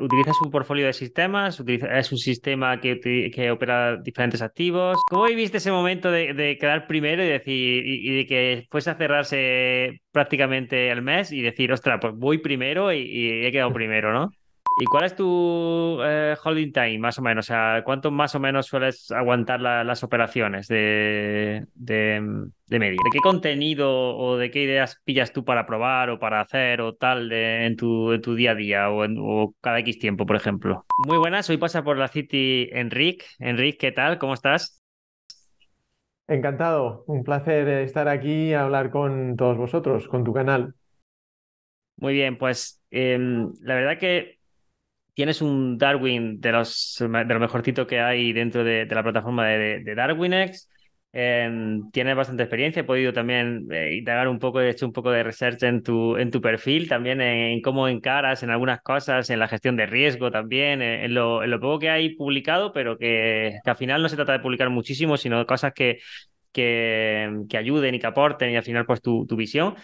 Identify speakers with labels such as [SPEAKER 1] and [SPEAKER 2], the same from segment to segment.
[SPEAKER 1] ¿Utilizas un portfolio de sistemas, es un sistema que, que, opera diferentes activos. ¿Cómo viviste ese momento de, quedar primero y decir, y, de que fuese a cerrarse prácticamente el mes y decir, ostras, pues voy primero y he quedado primero, ¿no? ¿Y cuál es tu eh, holding time, más o menos? O sea, ¿cuánto más o menos sueles aguantar las operaciones de, de, media? ¿De qué contenido o de qué ideas pillas tú para probar o para hacer o tal en, tu, día a día o, en, cada X tiempo, por ejemplo? Muy buenas, hoy pasa por la City Enrique. Enrique, ¿qué tal? ¿Cómo estás?
[SPEAKER 2] Encantado, un placer estar aquí y hablar con todos vosotros,
[SPEAKER 1] con tu canal. Muy bien, pues em, la verdad que tienes un Darwin de, los, de lo que hay dentro de, la plataforma de, de DarwinX. Em, tienes bastante experiencia, he podido también eh, integrar un poco, he hecho un poco de research en tu, en tu perfil, también en, cómo encaras en algunas cosas, en la gestión de riesgo también, eh, en, lo, poco que hay publicado, pero que, al final no se trata de publicar muchísimo, sino cosas que, que, que ayuden y que aporten y al final pues tu, tu visión.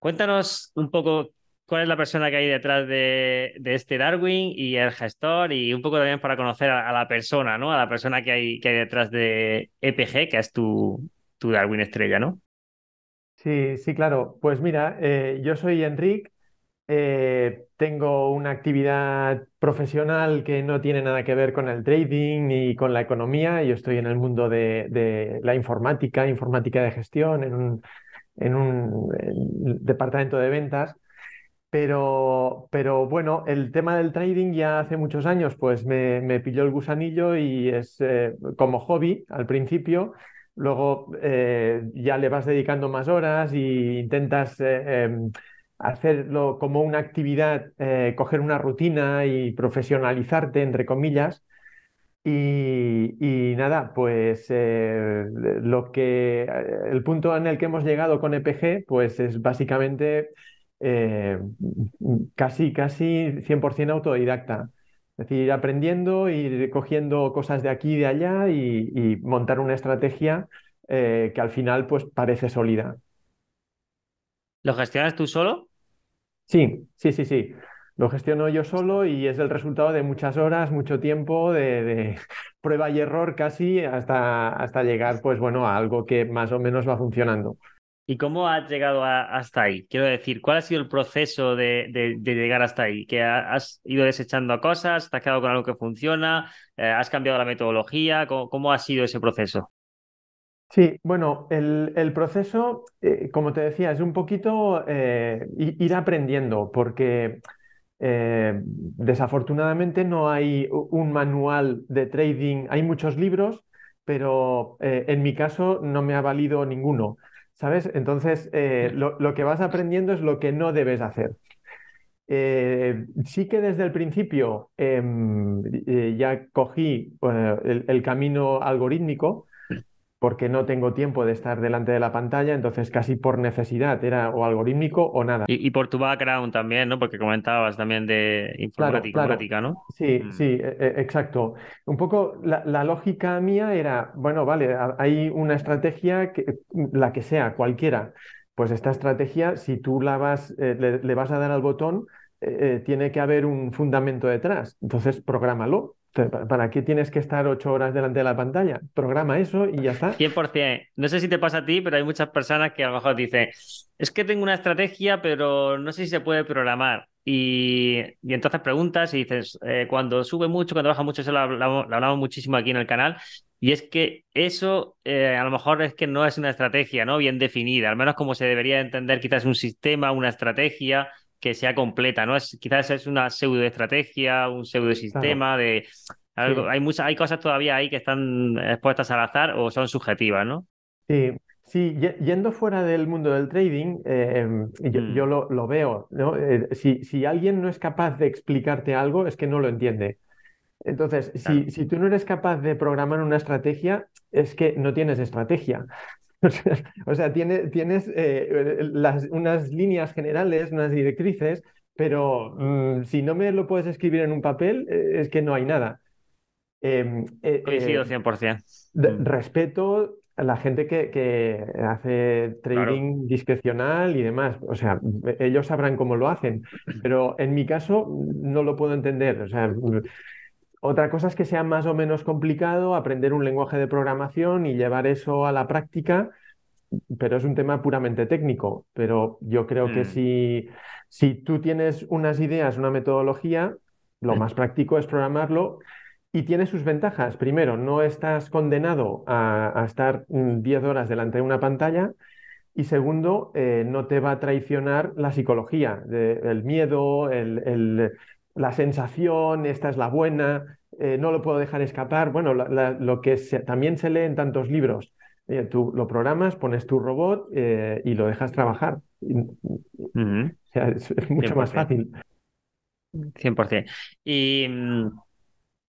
[SPEAKER 1] Cuéntanos un poco cuál es la persona que hay detrás de, este Darwin y el gestor y un poco también para conocer a, la persona, ¿no? A la persona que hay, que hay detrás de EPG, que es tu, tu Darwin estrella, ¿no?
[SPEAKER 2] Sí, sí, claro. Pues mira, eh, yo soy Enric, eh, tengo una actividad profesional que no tiene nada que ver con el trading ni con la economía. Yo estoy en el mundo de, la informática, informática de gestión, en un departamento de ventas. Pero, pero bueno, el tema del trading ya hace muchos años, pues me, pilló el gusanillo y es eh, como hobby al principio. Luego eh, ya le vas dedicando más horas y intentas eh, em, hacerlo como una actividad, coger una rutina y profesionalizarte, entre comillas. Y, nada, pues lo que el punto en el que hemos llegado con EPG, pues es básicamente eh, casi, casi 100% autodidacta. Es decir, ir aprendiendo, ir cogiendo cosas de aquí y de allá y, montar una estrategia eh, que al final pues parece sólida. ¿Lo gestionas tú solo? Sí, sí, sí, sí. Lo gestiono yo solo y es el resultado de muchas horas, mucho tiempo, de, de prueba y error casi hasta,
[SPEAKER 1] hasta llegar pues bueno, a algo que más o menos va funcionando. ¿Y cómo has llegado hasta ahí? Quiero decir, ¿cuál ha sido el proceso de, llegar hasta ahí? ¿Que has ido desechando cosas? ¿Te has quedado con algo que funciona? Eh, ¿Has cambiado la metodología? ¿Cómo, ha sido ese proceso?
[SPEAKER 2] Sí, bueno, el, proceso, eh, como te decía, es un poquito eh, ir aprendiendo, porque desafortunadamente no hay un manual de trading, hay muchos libros, pero en mi caso no me ha valido ninguno. ¿Sabes? Entonces, eh, lo, que vas aprendiendo es lo que no debes hacer. Eh, sí que desde el principio em, eh, ya cogí el, camino algorítmico, porque no tengo tiempo de estar delante de la pantalla, entonces casi por necesidad era o algorítmico o nada. Y,
[SPEAKER 1] por tu background también, ¿no? Porque comentabas también de informática, ¿no?
[SPEAKER 2] Sí, mm. sí, e, e, exacto. Un poco la, lógica mía era, bueno, vale, hay una estrategia, que, la que sea, cualquiera. Pues esta estrategia, si tú la vas, eh, le, vas a dar al botón, eh, eh, tiene que haber un fundamento detrás. Entonces, prográmalo ¿Para qué tienes que estar ocho horas delante de la pantalla? Programa
[SPEAKER 1] eso y ya está. 100%. No sé si te pasa a ti, pero hay muchas personas que a lo mejor dicen, es que tengo una estrategia, pero no sé si se puede programar. Y, entonces preguntas y dices, eh, cuando sube mucho, cuando baja mucho, eso lo hablamos, muchísimo aquí en el canal. Y es que eso eh, a lo mejor es que no es una estrategia ¿no? bien definida, al menos como se debería entender quizás un sistema, una estrategia, que sea completa, ¿no? Es, quizás es una pseudoestrategia, un pseudo sistema, de... Algo, hay, muchas, hay cosas todavía ahí que están expuestas al azar o son subjetivas, ¿no?
[SPEAKER 2] Sí, sí, yendo fuera del mundo del trading, em, yo, mm. lo, veo, ¿no? Eh, si, alguien no es capaz de explicarte algo, es que no lo entiende. Entonces, si, si tú no eres capaz de programar una estrategia, es que no tienes estrategia. o sea, tiene, tienes eh, unas líneas generales, unas directrices, pero mm, si no me lo puedes escribir en un papel, eh, es que no hay nada. Em, eh, Coincido
[SPEAKER 1] 100%. Eh, mm.
[SPEAKER 2] Respeto a la gente que, hace trading discrecional y demás. O sea, ellos sabrán cómo lo hacen, mm. pero en mi caso no lo puedo entender. O sea otra cosa es que sea más o menos complicado aprender un lenguaje de programación y llevar eso a la práctica, pero es un tema puramente técnico. Pero yo creo que mm. si, si tú tienes unas ideas, una metodología, lo mm. más práctico es programarlo y tiene sus ventajas. Primero, no estás condenado a, estar 10 mm, horas delante de una pantalla. Y segundo, eh, no te va a traicionar la psicología, el miedo, el,
[SPEAKER 1] la sensación,
[SPEAKER 2] esta es la buena, eh, no lo puedo dejar escapar. Bueno, lo que también se lee en tantos libros. tú lo programas, pones tu robot eh, y lo dejas trabajar. Mm, es, mucho más fácil. 100%.
[SPEAKER 1] Y, mm,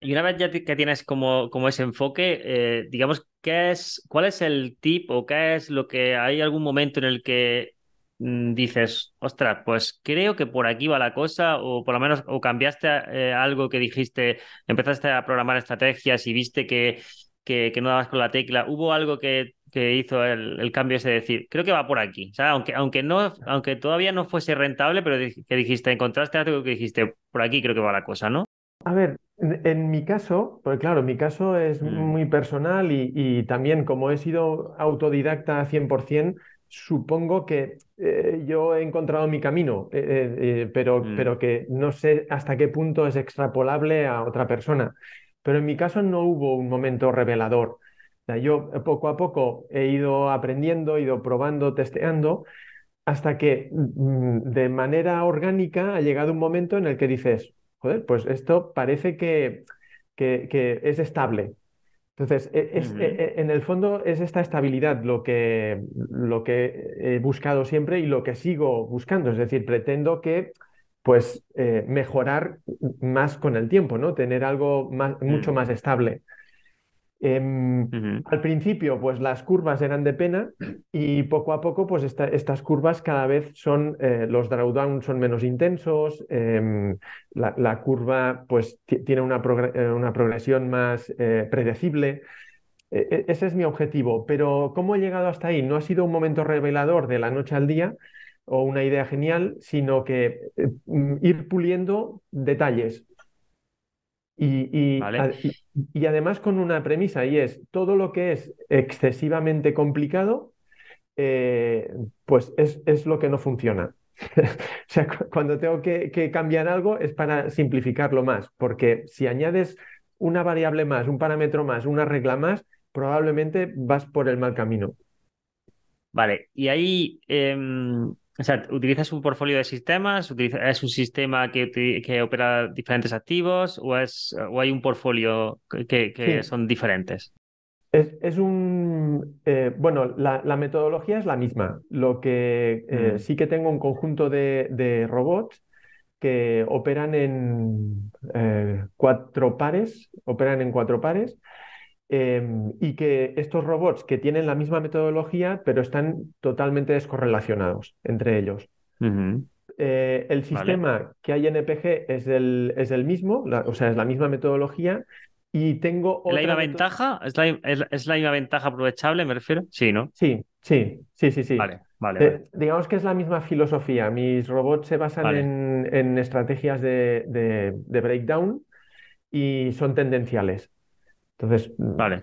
[SPEAKER 1] y, una vez ya que tienes como, como ese enfoque, eh, digamos, ¿qué es, ¿cuál es el tip o qué es lo que hay algún momento en el que Mm, dices, ostras, pues creo que por aquí va la cosa, o por lo menos, o cambiaste eh, algo que dijiste, empezaste a programar estrategias y viste que, que, no dabas con la tecla, hubo algo que, hizo el, cambio ese decir, creo que va por aquí, aunque, aunque, no, aunque todavía no fuese rentable, pero que dijiste, encontraste algo que dijiste, por aquí creo que va la cosa, ¿no?
[SPEAKER 2] A ver, en mi caso, pues claro, mi caso es mm. muy personal y, y también como he sido autodidacta 100%, supongo que eh, yo he encontrado mi camino, eh, eh, pero, mm. pero que no sé hasta qué punto es extrapolable a otra persona. Pero en mi caso no hubo un momento revelador. yo poco a poco he ido aprendiendo, he ido probando, testeando, hasta que mm, de manera orgánica ha llegado un momento en el que dices, joder, pues esto parece que, que es estable, entonces, e, e, e, en el fondo es esta estabilidad lo que, lo que he buscado siempre y lo que sigo buscando. Es decir, pretendo que pues eh, mejorar más con el tiempo, ¿no? Tener algo mucho mm. más estable. Em, al principio, pues las curvas eran de pena y poco a poco, pues estas curvas cada vez son, eh, los drawdown son menos intensos, em, la, curva pues tiene eh, una, progresión más eh, predecible. E, e, ese es mi objetivo, pero ¿cómo he llegado hasta ahí? No ha sido un momento revelador de la noche al día o una idea genial, sino que mm, ir puliendo detalles, y, y, además con una premisa y es todo lo que es excesivamente complicado, eh, pues es, lo que no funciona. o sea, cuando tengo que, cambiar algo es para simplificarlo más, porque si añades una variable más, un parámetro más, una regla más, probablemente vas por el mal camino.
[SPEAKER 1] Vale, y ahí em, o sea, ¿utilizas un portfolio de sistemas? ¿Es un sistema que, opera diferentes activos o, hay un portfolio que, son diferentes?
[SPEAKER 2] Es, un. Eh, bueno, la, metodología es la misma. Lo que eh, mm. sí que tengo un conjunto de, robots que operan en eh, cuatro pares, operan en cuatro pares Em, y que estos robots que tienen la misma metodología, pero están totalmente descorrelacionados entre ellos. Eh, el sistema que hay en EPG es el, es el mismo, o sea, es la misma metodología. Y tengo otra. ¿La misma
[SPEAKER 1] ventaja? ¿Es la, es, misma ventaja aprovechable, me refiero? Sí, ¿no? Sí, sí, sí, sí. sí. Vale, vale, eh, Digamos que es la misma
[SPEAKER 2] filosofía. Mis robots se basan en, estrategias de, de breakdown y son tendenciales. Entonces, mm, vale.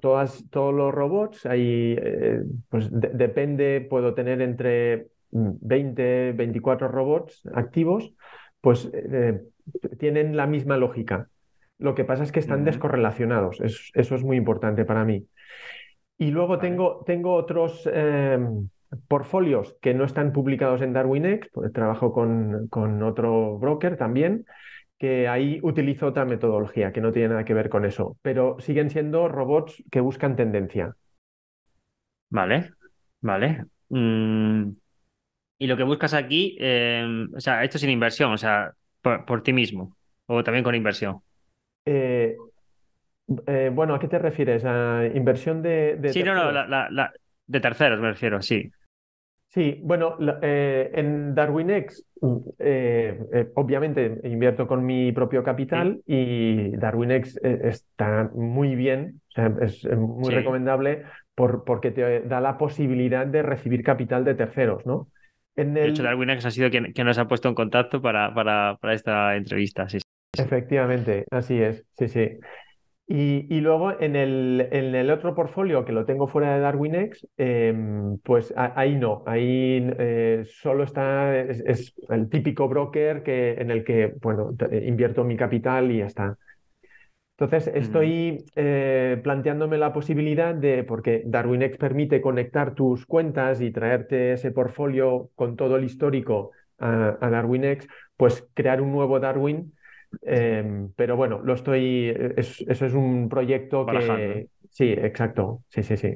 [SPEAKER 2] todas, todos los robots, ahí, eh, pues depende, puedo tener entre 20, mm, 24 robots activos, pues eh, tienen la misma lógica. Lo que pasa es que están descorrelacionados, eso es muy importante para mí. Y luego tengo, otros em, portfolios que no están publicados en DarwinX, trabajo con otro broker también, que ahí utilizo otra metodología que no tiene nada que ver con eso, pero siguen siendo robots que buscan tendencia.
[SPEAKER 1] Vale, vale. Mm, y lo que buscas aquí, em, o sea, esto sin inversión, o sea, por, ti mismo, o también con inversión.
[SPEAKER 2] Eh, eh, bueno, ¿a qué te refieres? ¿A inversión
[SPEAKER 1] de... de sí, no, no, de terceros me refiero, sí.
[SPEAKER 2] Sí, bueno, eh, en DarwinX mm. eh, eh, obviamente invierto con mi propio capital y DarwinX está muy bien, es muy recomendable por, porque te da la posibilidad de recibir capital de terceros, ¿no? De hecho,
[SPEAKER 1] DarwinX ha sido quien, nos ha puesto en contacto para, para, para esta entrevista, sí.
[SPEAKER 2] Efectivamente, así es, sí, sí. Y, luego en el, en el, otro portfolio que lo tengo fuera de DarwinX, eh, em, pues ahí no, ahí eh, solo está, es, el típico broker que, en el que, bueno, eh, invierto mi capital y ya está. Entonces estoy eh, planteándome la posibilidad de, porque DarwinX permite conectar tus cuentas y traerte ese portfolio con todo el histórico a, a DarwinX, pues crear un nuevo Darwin
[SPEAKER 1] Em,
[SPEAKER 2] pero bueno, lo estoy. eso es un proyecto Sí, exacto. Sí, sí, sí.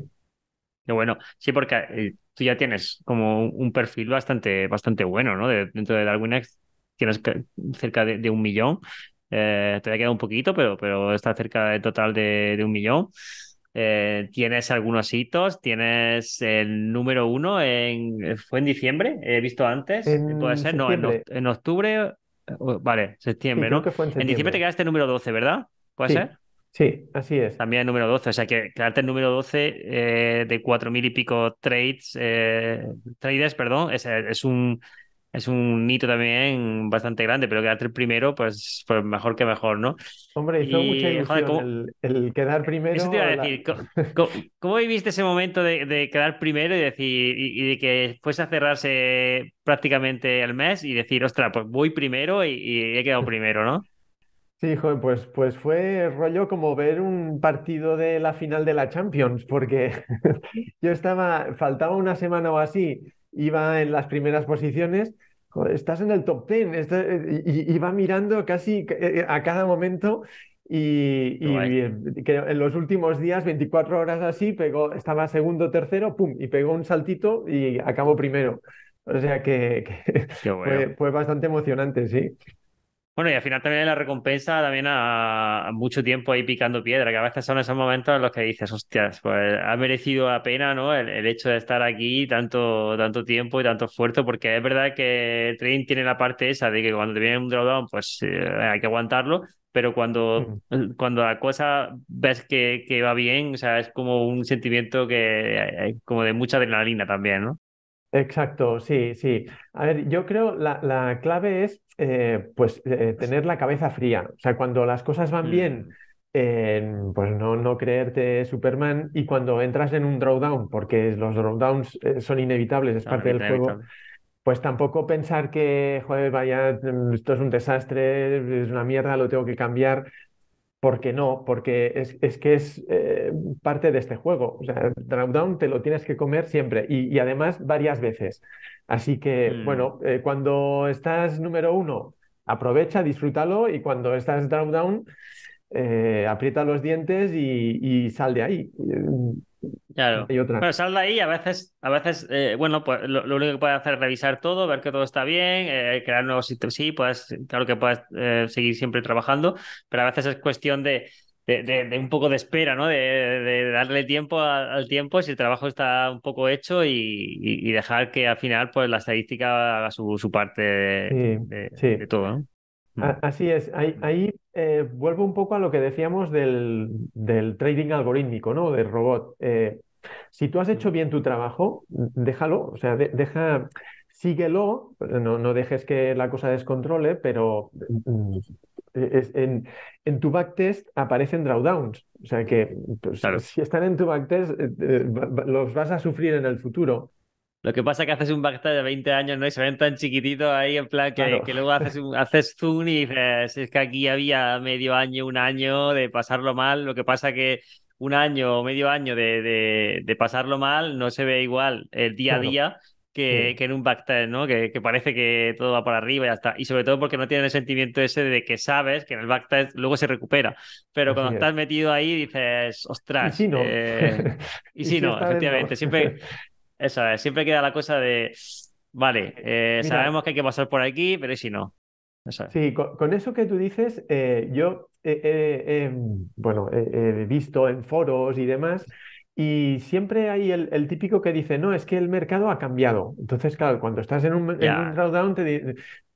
[SPEAKER 1] Qué bueno. Sí, porque eh, tú ya tienes como un perfil bastante, bastante bueno, ¿no? dentro de X tienes cerca de, un millón. Eh, te ha quedado un poquito, pero, pero está cerca de total de, un millón. Eh, tienes algunos hitos, tienes el número uno en, fue en diciembre, he visto antes, puede ser, no, en, octubre Vale, septiembre, ¿no? Que fue en, diciembre te quedaste número 12, ¿verdad? ¿Puede ser? Sí, así es. También número 12, o sea que quedarte el número 12 eh, de cuatro mil y pico trades, eh, traders, perdón, es un es un hito también bastante grande, pero quedarte el primero, pues, pues mejor que mejor, ¿no? Hombre, hizo mucha ilusión
[SPEAKER 2] el, quedar primero. te iba decir,
[SPEAKER 1] ¿cómo, viviste ese momento de, quedar primero y decir, y, de que fuese a cerrarse prácticamente el mes y decir, ostras, pues voy primero y, he quedado primero, ¿no?
[SPEAKER 2] Sí, hijo pues, pues fue rollo como ver un partido de la final de la Champions, porque yo estaba, faltaba una semana o así iba en las primeras posiciones, estás en el top 10, iba eh, y, mirando casi eh, eh, a cada momento. Y, que en los últimos días, 24 horas así, pegó, estaba segundo, tercero, pum, y pegó un saltito y acabó primero. O sea que, fue bastante emocionante, sí.
[SPEAKER 1] Bueno, y al final también la recompensa también a, mucho tiempo ahí picando piedra, que a veces son esos momentos en los que dices, hostias, pues ha merecido la pena, ¿no? El, hecho de estar aquí tanto, tanto tiempo y tanto esfuerzo, porque es verdad que el trading tiene la parte esa de que cuando te viene un drawdown, pues eh, hay que aguantarlo, pero cuando, cuando la cosa ves que, que, va bien, o sea, es como un sentimiento que eh, como de mucha adrenalina también, ¿no?
[SPEAKER 2] Exacto, sí, sí. A ver, yo creo la, la clave es eh, pues eh, tener la cabeza fría. O sea, cuando las cosas van bien, mm. pues no, no creerte Superman y cuando entras en un drawdown, porque los drawdowns eh, son inevitables, es parte del juego. Pues tampoco pensar que, joder, vaya, mm, esto es un desastre, es una mierda, lo tengo que cambiar. ¿Por qué no, porque es, que es eh, parte de este juego. O sea, drop-down te lo tienes que comer siempre y, además varias veces. Así que, mm. bueno, eh, cuando estás número uno, aprovecha, disfrútalo y cuando estás down, down eh, aprieta los dientes y, y, sal de ahí.
[SPEAKER 1] Claro. Hay ahí, a veces, a veces eh, bueno, pues lo, único que puedes hacer es revisar todo, ver que todo está bien, eh, crear nuevos sitios Sí, puedes, claro que puedes eh, seguir siempre trabajando, pero a veces es cuestión de, de, un poco de espera, ¿no? De, darle tiempo al tiempo si el trabajo está un poco hecho y, dejar que al final pues la estadística haga su, parte de, todo, ¿no?
[SPEAKER 2] Mm. Así es, ahí, mm. eh, vuelvo un poco a lo que decíamos del, trading algorítmico, ¿no? Del robot. Eh, si tú has mm. hecho bien tu trabajo, déjalo, o sea, deja, síguelo, no, dejes que la cosa descontrole, pero e, en, en, tu backtest aparecen drawdowns, o sea que pues, si están en tu backtest eh, los vas a sufrir en el futuro.
[SPEAKER 1] Lo que pasa es que haces un backtest de 20 años, ¿no? Y se ven tan chiquititos ahí, en plan que, luego haces, haces zoom y dices, es que aquí había medio año, un año de pasarlo mal. Lo que pasa que un año o medio año de, de, de, pasarlo mal no se ve igual el día a día que, que, en un backtest, ¿no? Que, que, parece que todo va para arriba y ya está. Y sobre todo porque no tienen el sentimiento ese de que sabes que en el backtest luego se recupera. Pero cuando estás metido ahí dices, ostras. Eh, y si no. Y, no, efectivamente. Siempre, Eso es, siempre queda la cosa de, vale, eh, sabemos que hay que pasar por aquí, pero si no?
[SPEAKER 2] Sí, con, eso que tú dices, eh, yo bueno, he visto en foros y demás, y siempre hay el, típico que dice, no, es que el mercado ha cambiado. Entonces, claro, cuando estás en un, drawdown,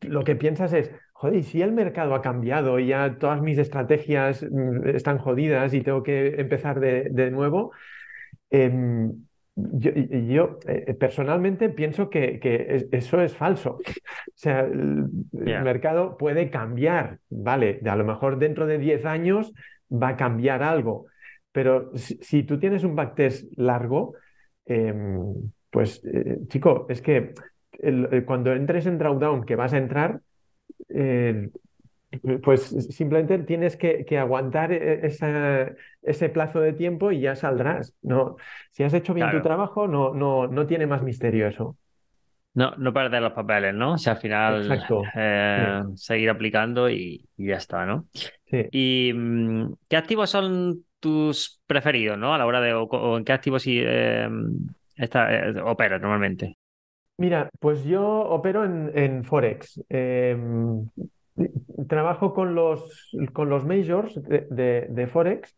[SPEAKER 2] lo que piensas es, joder, si el mercado ha cambiado y ya todas mis estrategias mm, están jodidas y tengo que empezar de, de nuevo, eh, yo, eh, eh, personalmente pienso que, eso es falso. O sea, el, mercado puede cambiar, ¿vale? A lo mejor dentro de 10 años va a cambiar algo, pero si, tú tienes un backtest largo, em, pues eh, chico, es que cuando entres en drawdown que vas a entrar, pues simplemente tienes que aguantar e, esa, ese plazo de tiempo y ya saldrás. No, si has hecho bien tu trabajo, no, no, no tiene más misterio eso.
[SPEAKER 1] No, no perder los papeles, ¿no? O sea, al final eh, seguir aplicando y, ya está, ¿no? Sí. ¿Y mm, qué activos son tus preferidos, ¿no? A la hora de, o, en qué activos eh, eh normalmente.
[SPEAKER 2] Mira, pues yo opero en, Forex. Em, trabajo con los, con los majors de, de Forex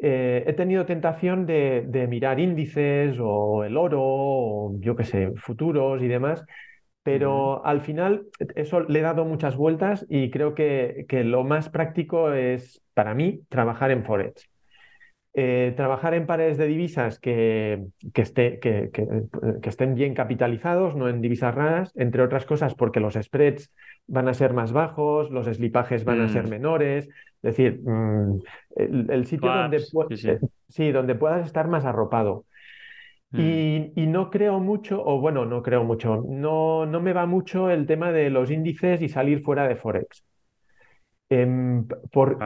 [SPEAKER 2] eh, he tenido tentación de, mirar índices o el oro o yo qué sé, futuros y demás, pero al final eso le he dado muchas vueltas y creo que, lo más práctico es para mí trabajar en Forex. Eh, trabajar en pares de divisas que, estén bien capitalizados, no en divisas raras, entre otras cosas porque los spreads van a ser más bajos, los slipajes van a ser mm. menores, es decir, mm, el, sitio donde, eh, sí, donde puedas estar más arropado. Mm. Y, no creo mucho, o bueno, no creo mucho, no, no me va mucho el tema de los índices y salir fuera de Forex. Em, por,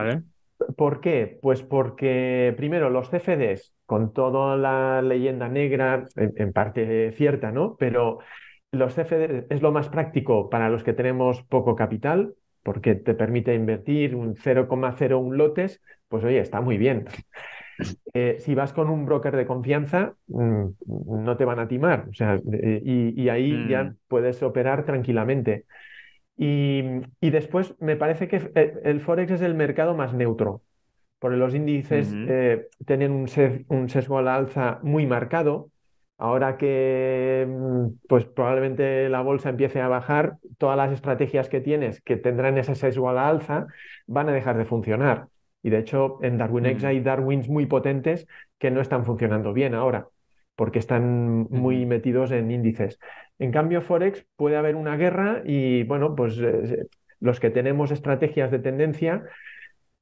[SPEAKER 2] ¿Por qué? Pues porque primero los CFDs, con toda la leyenda negra, en, parte cierta, ¿no? Pero los CFDs es lo más práctico para los que tenemos poco capital, porque te permite invertir un 0,01 lotes, pues oye, está muy bien. Eh, si vas con un broker de confianza, mm, no te van a timar, o sea, eh, y, ahí ya mm. puedes operar tranquilamente. Y, después me parece que eh, el Forex es el mercado más neutro, porque los índices eh, tienen un, un sesgo al alza muy marcado. Ahora que mm, pues probablemente la bolsa empiece a bajar, todas las estrategias que tienes que tendrán ese sesgo a la alza van a dejar de funcionar. Y de hecho, en Darwin X mm. hay Darwins muy potentes que no están funcionando bien ahora, porque están muy metidos en índices. En cambio, Forex puede haber una guerra y, bueno, pues eh, eh, los que tenemos estrategias de tendencia,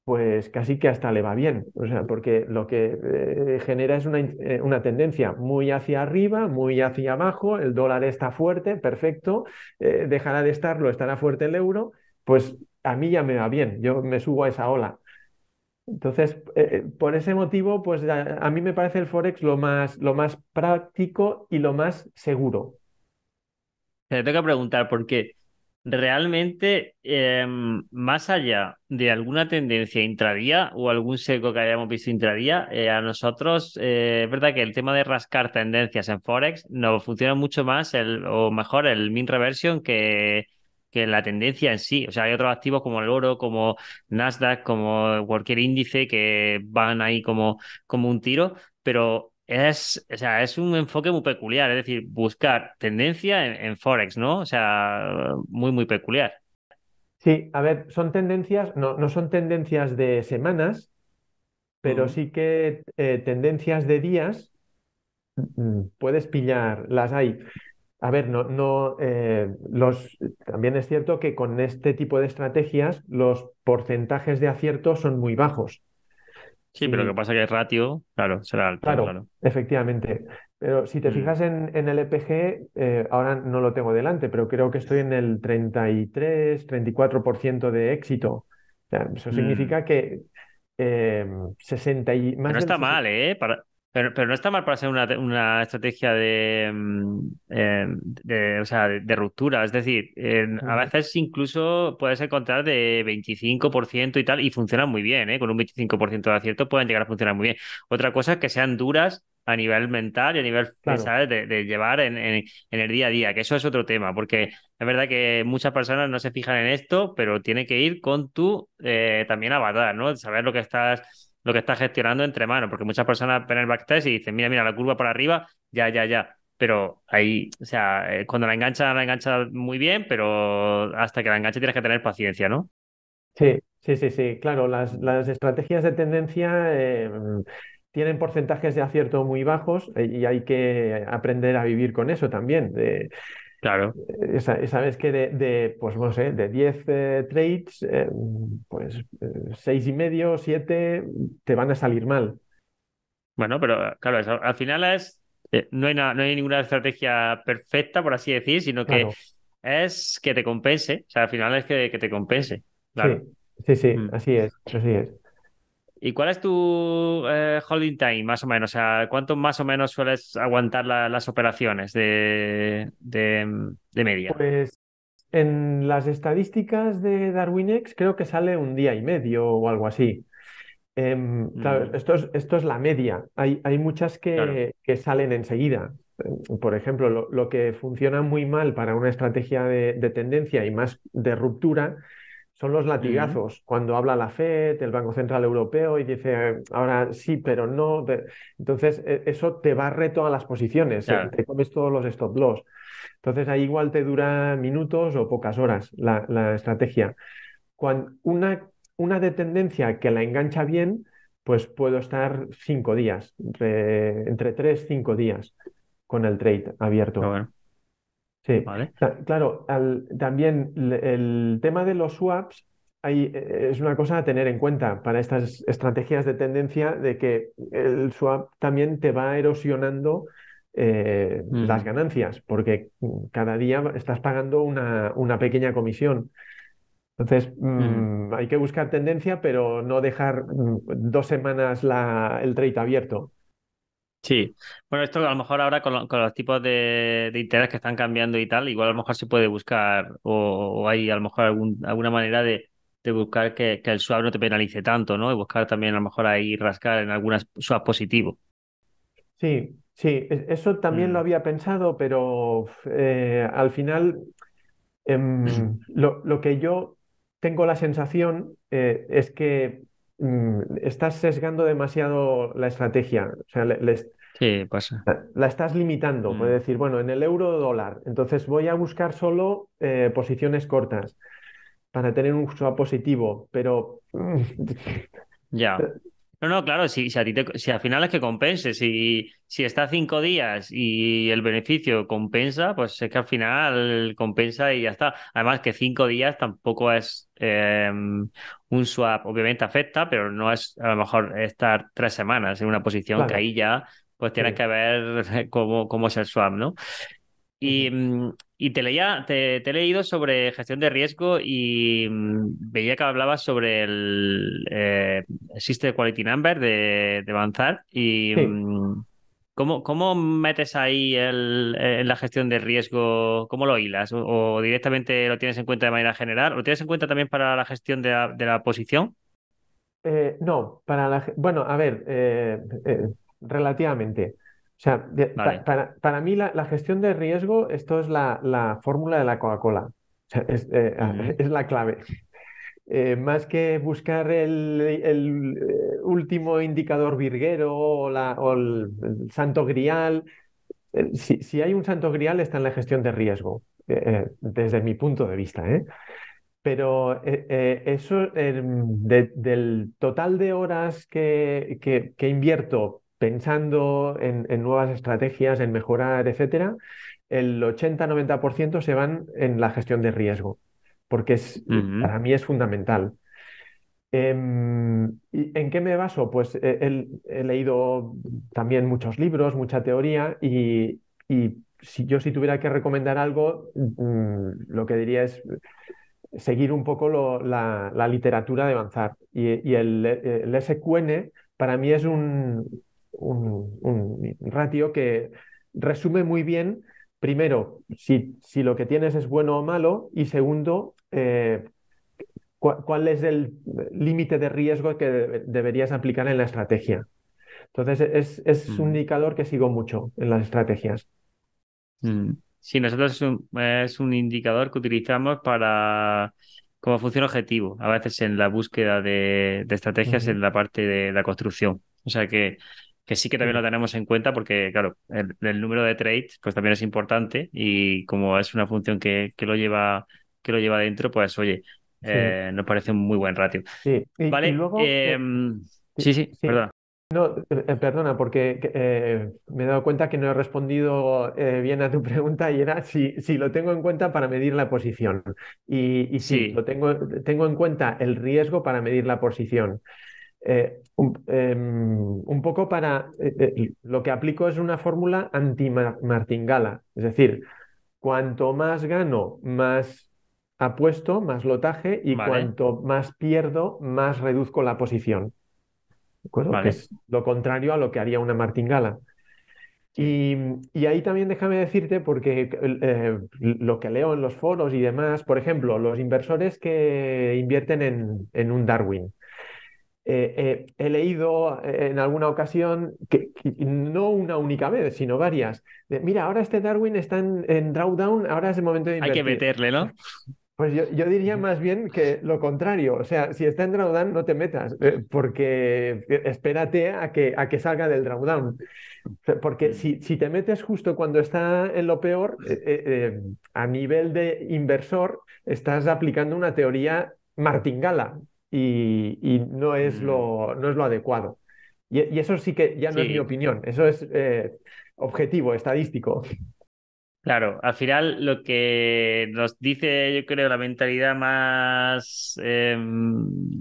[SPEAKER 2] pues casi que hasta le va bien, o sea, porque lo que eh, genera es una, tendencia muy hacia arriba, muy hacia abajo, el dólar está fuerte, perfecto, dejará de estarlo, estará fuerte el euro, pues a mí ya me va bien, yo me subo a esa ola. Entonces, por ese motivo, pues a, a, mí me parece el Forex lo más, lo más práctico y lo más seguro.
[SPEAKER 1] Te tengo que preguntar porque realmente, em, más allá de alguna tendencia intradía o algún seco que hayamos visto intradía, eh, a nosotros eh, es verdad que el tema de rascar tendencias en Forex nos funciona mucho más o mejor el min reversion que, que la tendencia en sí. O sea, hay otros activos como el oro, como Nasdaq, como cualquier índice que van ahí como, como un tiro, pero es, o sea, es un enfoque muy peculiar, es decir, buscar tendencia en, Forex, ¿no? O sea, muy, muy peculiar.
[SPEAKER 2] Sí, a ver, son tendencias, no, no son tendencias de semanas, pero sí que eh, tendencias de días mm, puedes pillar, las hay. A ver, no, no, eh, los, también es cierto que con este tipo de estrategias los porcentajes de acierto son muy bajos.
[SPEAKER 1] Sí, pero lo que pasa es que el ratio, claro, será alto. Claro,
[SPEAKER 2] efectivamente. Pero si te mm. fijas en, el EPG, eh, ahora no lo tengo delante, pero creo que estoy en el 33, 34% de éxito. eso mm. significa que 60 eh, y más. No está mal,
[SPEAKER 1] ¿eh? Pero, pero no está mal para ser una, una estrategia de, mm, eh, de, o sea, de, ruptura. Es decir, a veces incluso puedes encontrar de 25% y tal, y funcionan muy bien, ¿eh? con un 25% de acierto pueden llegar a funcionar muy bien. Otra cosa es que sean duras a nivel mental y a nivel eh, De, llevar en, en, el día a día, que eso es otro tema, porque es verdad que muchas personas no se fijan en esto, pero tiene que ir con tu eh, también avatar, ¿no? Saber lo que estás lo que está gestionando entre manos, porque muchas personas ven el backtest y dicen, mira, mira, la curva para arriba, ya, ya, ya. Pero ahí, o sea, eh, cuando la engancha, la engancha muy bien, pero hasta que la enganche tienes que tener paciencia, ¿no?
[SPEAKER 2] Sí, sí, sí, sí. Claro, las, estrategias de tendencia eh, tienen porcentajes de acierto muy bajos eh, y hay que aprender a vivir con eso también. Claro. Eh, sabes que de, pues no sé, de 10 eh, trades, eh, pues 6 y medio, 7 te van a salir mal.
[SPEAKER 1] Bueno, pero claro, al final es, no, hay no hay ninguna estrategia perfecta, por así decir, sino que es que te compense. O sea, al final es que, que te compense.
[SPEAKER 2] Sí, sí, mm. así es, así es.
[SPEAKER 1] ¿Y cuál es tu eh, holding time, más o menos? O sea, ¿cuánto más o menos sueles aguantar las operaciones de, media? Pues
[SPEAKER 2] en las estadísticas de DarwinX creo que sale un día y medio o algo así. Em, mm. esto, es, la media. Hay, muchas que, salen enseguida. Por ejemplo, lo, que funciona muy mal para una estrategia de tendencia y más de ruptura son los latigazos. Cuando habla la FED, el Banco Central Europeo, y dice, ahora sí, pero no. Entonces, e, eso te barre todas las posiciones, eh, te comes todos los stop loss. Entonces, ahí igual te dura minutos o pocas horas la, estrategia. Cuando una, una de tendencia que la engancha bien, pues puedo estar cinco días, eh, entre, tres tres, cinco días con el trade abierto. Ah, Sí, ¿vale? claro, también el tema de los swaps eh, es una cosa a tener en cuenta para estas estrategias de tendencia de que el swap también te va erosionando eh, las ganancias, porque mm, cada día estás pagando una, pequeña comisión. Entonces, mm, hay que buscar tendencia, pero no dejar mm, dos semanas el trade abierto.
[SPEAKER 1] Sí, bueno, esto a lo mejor ahora con, con los tipos de, interés que están cambiando y tal, igual a lo mejor se puede buscar o, hay a lo mejor algún, alguna manera de, buscar que, el swap no te penalice tanto, ¿no? Y buscar también a lo mejor ahí rascar en algunas swap positivo.
[SPEAKER 2] Sí, sí, eso también lo mm. había pensado, pero eh, al final em, lo, que yo tengo la sensación eh, es que Mm, estás sesgando demasiado la estrategia. O sea, sí, pasa. Pues, eh. La, estás limitando. Mm. Puedes decir, bueno, en el euro o dólar, entonces voy a buscar solo eh, posiciones cortas para tener un uso positivo, pero... Mm,
[SPEAKER 1] ya. Eh, no, no, claro, si, a ti si al final es que compense, si, si está cinco días y el beneficio compensa, pues es que al final compensa y ya está. Además que cinco días tampoco es em, un swap, obviamente afecta, pero no es a lo mejor estar tres semanas en una posición que ahí ya pues tienes que ver cómo, cómo es el swap, ¿no? Mm, y, te leía, te, he leído sobre gestión de riesgo y mm, veía que hablabas sobre el eh, existe System Quality Number de, avanzar Y mm, ¿cómo, metes ahí el, la gestión de riesgo? ¿Cómo lo hilas? O, directamente lo tienes en cuenta de manera general? ¿Lo tienes en cuenta también para la gestión de la, posición?
[SPEAKER 2] Eh, no, para la. Bueno, a ver, eh, relativamente. O sea, para, mí la, gestión de riesgo, esto es la, la fórmula de la Coca-Cola. Eh, es, la clave. Eh, más que buscar el, eh, último indicador virguero o, la, el, santo grial, si, hay un santo grial está en la gestión de riesgo, desde mi punto de vista. Pero eso em, del total de horas que, que, que invierto pensando en, nuevas estrategias, en mejorar, etcétera, el 80-90% se van en la gestión de riesgo, porque es, para mí es fundamental. Em, ¿En qué me baso? Pues eh, he leído también muchos libros, mucha teoría y, si yo si tuviera que recomendar algo, mm, lo que diría es seguir un poco la, literatura de avanzar. Y, el, SQN para mí es un, un, ratio que resume muy bien, primero, si, si, lo que tienes es bueno o malo, y segundo, eh, cuál es el límite de riesgo que deberías aplicar en la estrategia. Entonces, es, un mm. indicador que sigo mucho en las estrategias.
[SPEAKER 1] Mm. Sí, nosotros es un, indicador que utilizamos para como función objetivo, a veces en la búsqueda de, estrategias en la parte de la construcción. O sea que que sí que también lo tenemos en cuenta porque, claro, el, número de trades pues también es importante y como es una función que, lo lleva que lo lleva dentro, pues oye, eh, nos parece un muy buen ratio. Sí, ¿Vale? Eh, eh, sí, sí, perdona.
[SPEAKER 2] No, perdona, porque me he dado cuenta que no he respondido bien a tu pregunta y era si, si, lo tengo en cuenta para medir la posición. Y, y sí, lo tengo, tengo en cuenta el riesgo para medir la posición. Eh, em, un, poco para... Eh, eh, lo que aplico es una fórmula anti-martingala, es decir, cuanto más gano, más apuesto, más lotaje, y cuanto más pierdo, más reduzco la posición. es lo contrario a lo que haría una martingala. Y, ahí también déjame decirte, porque lo que leo en los foros y demás, por ejemplo, los inversores que invierten en, en un Darwin, eh, eh, he leído eh, en alguna ocasión, que, no una única vez, sino varias, de, mira, ahora este Darwin está en, drawdown, ahora es el momento de invertir. Hay que
[SPEAKER 1] meterle, ¿no?
[SPEAKER 2] Pues yo, diría más bien que lo contrario, o sea, si está en drawdown no te metas, porque espérate a que, a que salga del drawdown, porque mm. si, si te metes justo cuando está en lo peor, a nivel de inversor, estás aplicando una teoría martingala, y, no, es mm. lo, no es lo adecuado. Y, eso sí que ya no es mi opinión, eso es eh, objetivo, estadístico.
[SPEAKER 1] Claro, al final lo que nos dice, yo creo, la mentalidad más em,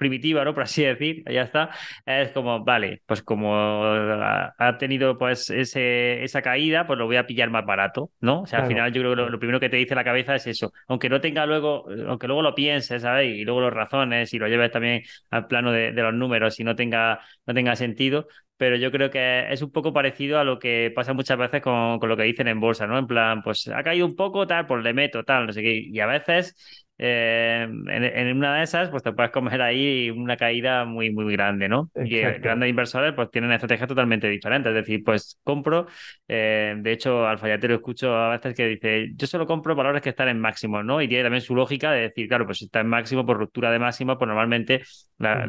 [SPEAKER 1] primitiva, ¿no? Por así decir, ya está. Es como, vale, pues como ha tenido pues ese, esa caída, pues lo voy a pillar más barato, ¿no? O sea, al final yo creo que lo, primero que te dice la cabeza es eso. Aunque no tenga luego, aunque luego lo pienses, ¿sabes? Y luego los razones y lo lleves también al plano de, los números y no tenga, no tenga sentido, pero yo creo que es un poco parecido a lo que pasa muchas veces con, con, lo que dicen en bolsa, ¿no? En plan, pues ha caído un poco, tal, pues le meto, tal, no sé qué. Y a veces eh, en, una de esas, pues te puedes comer ahí una caída muy, muy grande, ¿no? Y eh, grandes inversores pues tienen estrategias totalmente diferentes, es decir, pues compro, eh, de hecho al lo escucho a veces que dice, yo solo compro valores que están en máximo, ¿no? Y tiene también su lógica de decir, claro, pues si está en máximo por ruptura de máximo, pues normalmente la,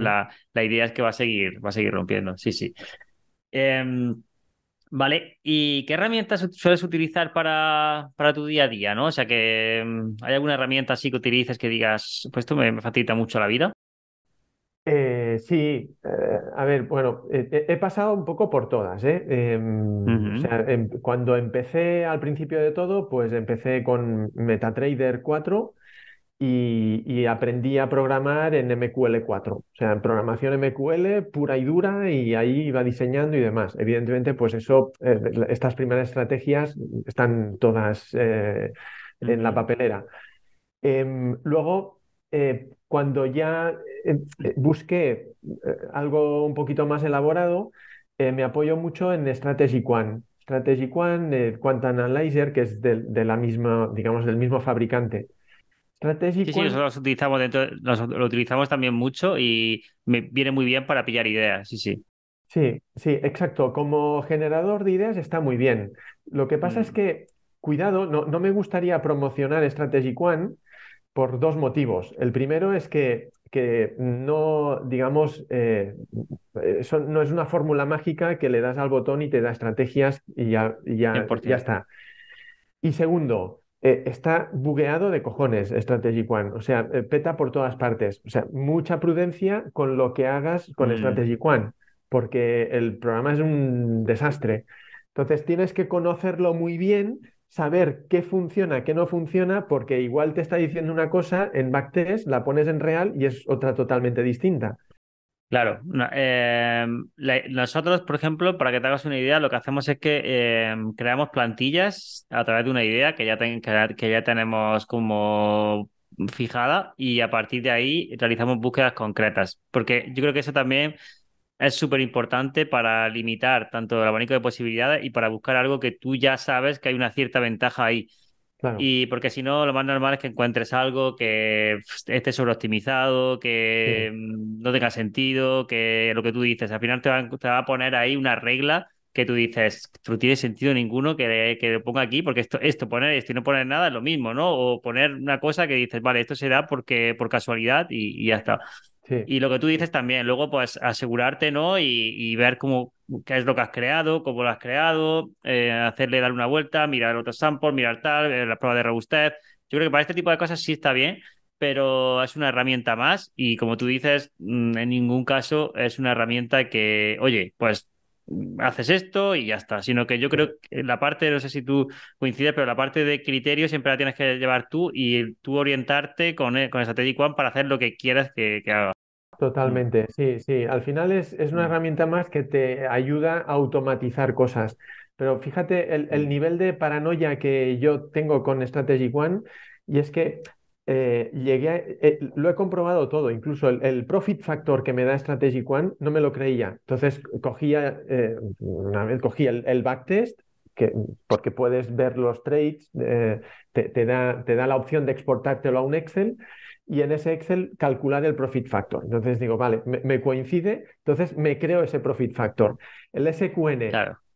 [SPEAKER 1] la, idea es que va a seguir, va a seguir rompiendo, sí, sí. Eh, Vale, ¿y qué herramientas sueles utilizar para, tu día a día, no? O sea, que mm, ¿hay alguna herramienta así que utilices que digas, pues esto me, facilita mucho la vida?
[SPEAKER 2] Eh, sí, eh, a ver, bueno, eh, he pasado un poco por todas, em, em, cuando empecé al principio de todo, pues empecé con MetaTrader 4, y, aprendí a programar en MQL4, o sea, en programación MQL pura y dura y ahí iba diseñando y demás. Evidentemente, pues eso, eh, estas primeras estrategias están todas eh, en la papelera. Em, luego, eh, cuando ya em, busqué algo un poquito más elaborado, me apoyo mucho en Strategy One. Strategy One, Analyzer, que es de la misma, digamos, del mismo
[SPEAKER 1] fabricante sí, nosotros utilizamos dentro, lo utilizamos también mucho y me viene muy bien para pillar ideas, sí, sí.
[SPEAKER 2] Sí, sí, exacto. Como generador de ideas está muy bien. Lo que pasa es mm. que, cuidado, no, me gustaría promocionar Strategy One por dos motivos. El primero es que que no, digamos, eh, eh, no es una fórmula mágica que le das al botón y te da estrategias y ya, ya, ya está. Y segundo, eh, está bugueado de cojones Strategic One. O sea, eh, peta por todas partes. O sea, mucha prudencia con lo que hagas con mm. Strategy One, porque el programa es un desastre. Entonces tienes que conocerlo muy bien, saber qué funciona, qué no funciona, porque igual te está diciendo una cosa en backtest, la pones en real y es otra totalmente distinta.
[SPEAKER 1] Claro, em, nosotros, por ejemplo, para que te hagas una idea, lo que hacemos es que em, creamos plantillas a través de una idea que ya, que ya tenemos como fijada y a partir de ahí realizamos búsquedas concretas, porque yo creo que eso también es súper importante para limitar tanto el abanico de posibilidades y para buscar algo que tú ya sabes que hay una cierta ventaja ahí. Y porque si no, lo más normal es que encuentres algo que esté sobreoptimizado, que mm, no tenga sentido, que lo que tú dices, al final te va, a poner ahí una regla que tú dices, no tiene sentido ninguno que, que lo ponga aquí, porque esto, esto poner esto y no poner nada es lo mismo, ¿no? O poner una cosa que dices, vale, esto se da porque, por casualidad y, ya está. Y lo que tú dices también, luego pues asegurarte, ¿no? Y, y ver cómo, qué es lo que has creado, cómo lo has creado, eh, hacerle dar una vuelta, mirar otro sample, mirar tal, eh, la prueba de robustez. Yo creo que para este tipo de cosas sí está bien, pero es una herramienta más y como tú dices, mm, en ningún caso es una herramienta que, oye, pues mm, haces esto y ya está, sino que yo creo que la parte, no sé si tú coincides, pero la parte de criterio siempre la tienes que llevar tú y tú orientarte con, eh, con el One para hacer lo que quieras que haga. Mm.
[SPEAKER 2] Totalmente, sí, sí. Al final es, una mm. herramienta más que te ayuda a automatizar cosas. Pero fíjate el, mm. nivel de paranoia que yo tengo con Strategic One y es que eh, llegué a, eh, lo he comprobado todo, incluso el, profit factor que me da Strategic One no me lo creía. Entonces cogía, eh, una vez cogí el, backtest, que, porque puedes ver los trades, da, te da la opción de exportártelo a un Excel y en ese Excel calcular el profit factor. Entonces digo, vale, me, coincide, entonces me creo ese profit factor. El SQN,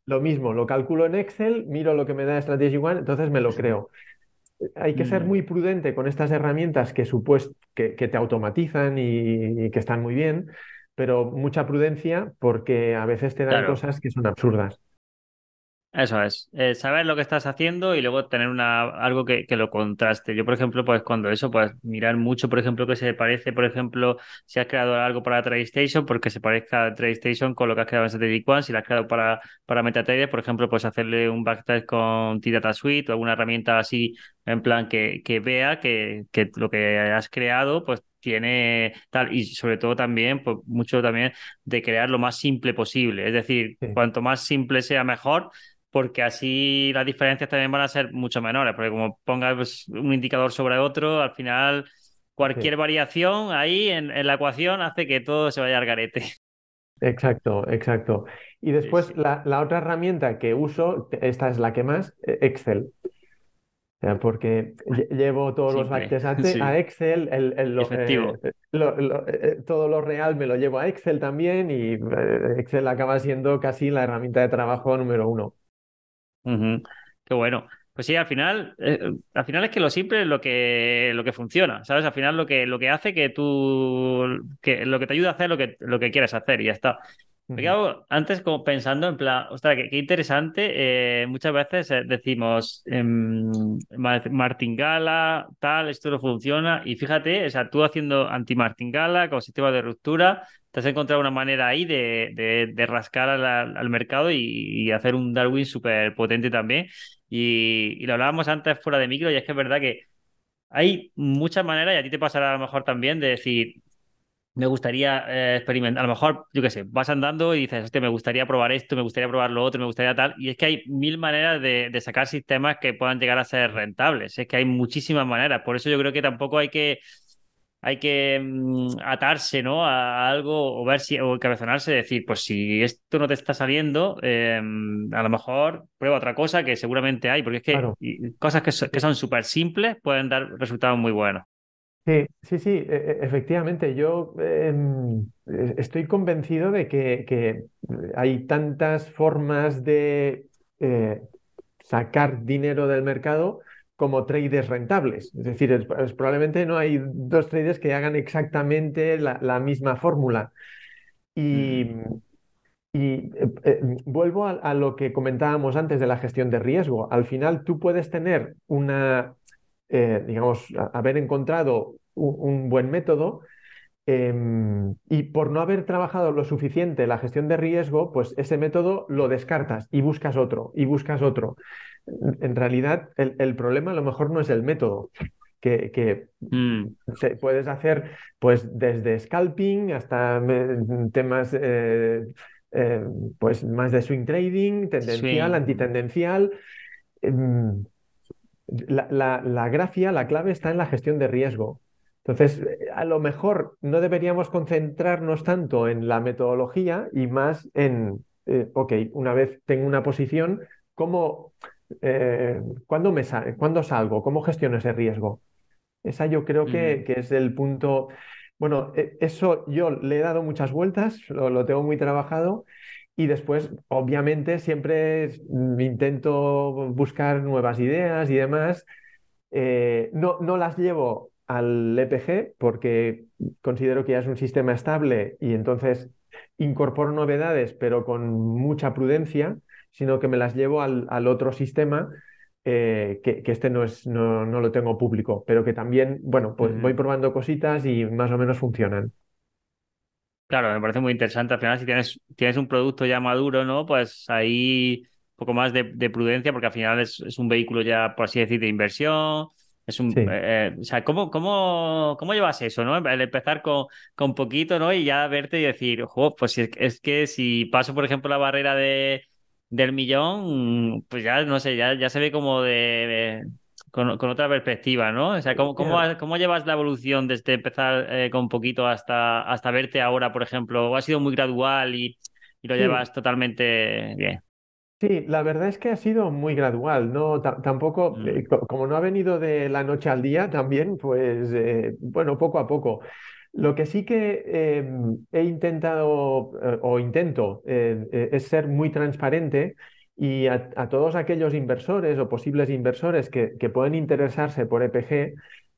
[SPEAKER 2] lo mismo, lo calculo en Excel, miro lo que me da Strategy One, entonces me lo creo. Hay que ser mm. muy prudente con estas herramientas que, supuesto, que, te automatizan y, que están muy bien, pero mucha prudencia porque a veces te dan cosas que son absurdas.
[SPEAKER 1] Eso es, eh, saber lo que estás haciendo y luego tener una, algo que, lo contraste. Yo, por ejemplo, pues cuando eso, pues mirar mucho, por ejemplo, que se parece, por ejemplo, si has creado algo para TradeStation, porque se parezca a TradeStation con lo que has creado en Strategic One, si lo has creado para, para MetaTrader, por ejemplo, pues hacerle un backtest con T-Data Suite o alguna herramienta así, en plan que, que vea que, que lo que has creado, pues tiene tal, y sobre todo también, pues mucho también de crear lo más simple posible, es decir, cuanto más simple sea mejor, porque así las diferencias también van a ser mucho menores, porque como pongas un indicador sobre otro, al final cualquier variación ahí en, la ecuación hace que todo se vaya al garete.
[SPEAKER 2] Exacto, exacto. Y después la, la otra herramienta que uso, esta es la que más, eh, Excel. Porque ah, llevo todos los baches a, Excel, el, el, eh, eh, eh, todo lo real me lo llevo a Excel también y Excel acaba siendo casi la herramienta de trabajo número uno.
[SPEAKER 1] Qué bueno. Pues sí, al final, al final es que lo simple es lo que, lo que funciona, ¿sabes? Al final lo que, lo que hace que tú, que, lo que te ayuda a hacer lo que, lo que quieres hacer y ya está antes como pensando en plan, ostras, qué, qué interesante. Eh, muchas veces eh, decimos eh, martingala, tal, esto no funciona. Y fíjate, o sea, tú haciendo anti-martingala con sistema de ruptura, te has encontrado una manera ahí de, de, rascar al, mercado y, hacer un Darwin súper potente también. Y, y lo hablábamos antes fuera de micro, y es que es verdad que hay muchas maneras, y a ti te pasará a lo mejor también, de decir, me gustaría eh, experimentar, a lo mejor, yo qué sé, vas andando y dices, este, me gustaría probar esto, me gustaría probar lo otro, me gustaría tal, y es que hay mil maneras de, sacar sistemas que puedan llegar a ser rentables, es que hay muchísimas maneras, por eso yo creo que tampoco hay que hay que mm, atarse ¿no? a algo o ver si o cabezonarse, decir, pues si esto no te está saliendo, em, a lo mejor prueba otra cosa que seguramente hay, porque es que cosas que son súper simples pueden dar resultados muy buenos.
[SPEAKER 2] Sí, sí, e-, e-, efectivamente. Yo em, e-, estoy convencido de que, hay tantas formas de eh, sacar dinero del mercado como traders rentables. Es decir, probablemente no hay dos traders que hagan exactamente la, misma fórmula. Y, mm. em, em, vuelvo a lo que comentábamos antes de la gestión de riesgo. Al final tú puedes tener una eh, digamos, haber encontrado un, buen método em, y por no haber trabajado lo suficiente la gestión de riesgo, pues ese método lo descartas y buscas otro y buscas otro. En realidad, el, problema a lo mejor no es el método, que, mm. puedes hacer pues desde scalping hasta mm, temas eh, eh, pues más de swing trading, tendencial, antitendencial. Em, la, la, gracia, la clave está en la gestión de riesgo. Entonces, eh, a lo mejor no deberíamos concentrarnos tanto en la metodología y más en, eh, ok, una vez tengo una posición, ¿cómo, eh, ¿cuándo, me salgo? ¿Cómo gestiono ese riesgo? Esa yo creo que, que es el punto... Bueno, e, eso yo le he dado muchas vueltas, lo tengo muy trabajado y después, obviamente, siempre intento buscar nuevas ideas y demás. Eh, no, no las llevo al EPG porque considero que ya es un sistema estable y entonces incorporo novedades, pero con mucha prudencia, sino que me las llevo al, otro sistema eh, que, este no, es, no, lo tengo público, pero que también, bueno, pues voy probando cositas y más o menos funcionan.
[SPEAKER 1] Claro, me parece muy interesante. Al final, si tienes, tienes un producto ya maduro, ¿no? Pues ahí un poco más de, prudencia, porque al final es, un vehículo ya, por así decir, de inversión. Es un, eh, eh, o sea, ¿cómo, cómo, cómo llevas eso, no? El empezar con, poquito, ¿no? Y ya verte y decir, ojo, pues es, es que si paso, por ejemplo, la barrera de, del millón, pues ya, no sé, ya, ya se ve como de con, otra perspectiva, ¿no? O sea, ¿cómo, cómo, llevas la evolución desde empezar eh, con poquito hasta, hasta verte ahora, por ejemplo? ¿O ha sido muy gradual y, lo llevas totalmente bien?
[SPEAKER 2] Sí, la verdad es que ha sido muy gradual, ¿no? tampoco, mm. eh, como no ha venido de la noche al día también, pues, eh, bueno, poco a poco. Lo que sí que em, he intentado eh, o intento es ser muy transparente y a, todos aquellos inversores o posibles inversores que, pueden interesarse por EPG,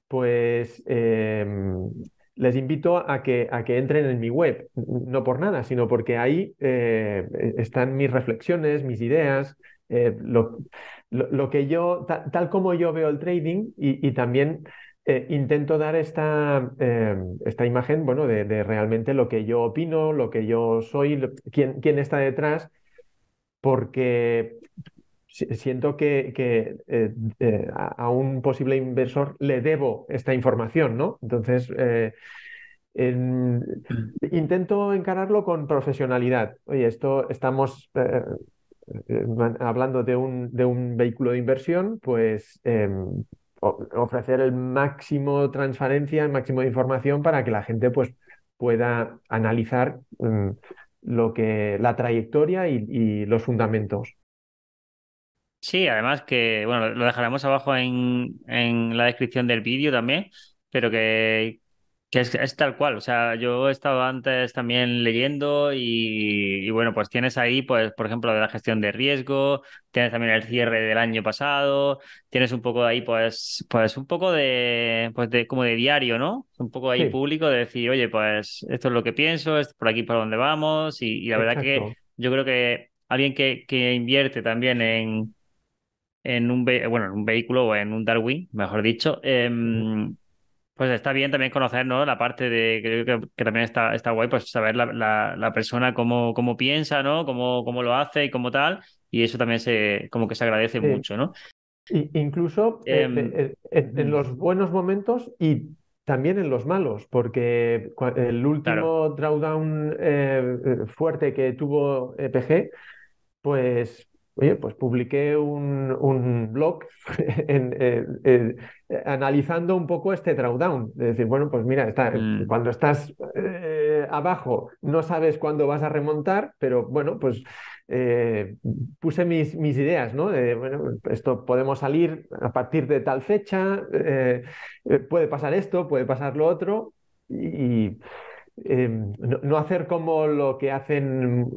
[SPEAKER 2] pues em, les invito a que, a que entren en mi web, no por nada, sino porque ahí eh, están mis reflexiones, mis ideas, eh, lo, que yo, tal como yo veo el trading y, también eh, intento dar esta, em, esta imagen, bueno, de, realmente lo que yo opino, lo que yo soy, quién, quién está detrás porque siento que, eh, eh, a un posible inversor le debo esta información, ¿no? Entonces, eh, intento encararlo con profesionalidad. Oye, esto estamos hablando de un, de un, vehículo de inversión, pues ofrecer el máximo transparencia, el máximo de información para que la gente pues, pueda analizar. Mm, lo que, la trayectoria y, los fundamentos.
[SPEAKER 1] Sí, además que, bueno, lo dejaremos abajo en, en la descripción del vídeo también, pero que, que es, es, tal cual, o sea, yo he estado antes también leyendo y, y, bueno, pues tienes ahí, pues, por ejemplo, de la gestión de riesgo, tienes también el cierre del año pasado, tienes un poco de ahí, pues, pues un poco de, pues de, como de diario, ¿no? Un poco ahí público de decir, oye, pues esto es lo que pienso, es por aquí por donde vamos y, la verdad que yo creo que alguien que, que invierte también en, en un, bueno, en un vehículo o en un Darwin, mejor dicho, pues está bien también conocer, ¿no? La parte de que, que, también está, está guay, pues saber la, la, persona cómo, cómo, piensa, ¿no? Cómo, cómo, lo hace y cómo tal. Y eso también se, como que se agradece mucho, ¿no?
[SPEAKER 2] incluso eh, em, eh, eh, en, los buenos momentos y también en los malos, porque el último drawdown fuerte que tuvo e PG, pues Oye, pues publiqué un, blog eh, eh, analizando un poco este drawdown. De decir, bueno, pues mira, eh, mm. cuando estás abajo no sabes cuándo vas a remontar, pero bueno, pues puse mis, mis, ideas, ¿no? De, bueno, esto podemos salir a partir de tal fecha, puede pasar esto, puede pasar lo otro, y, em, no hacer como lo que hacen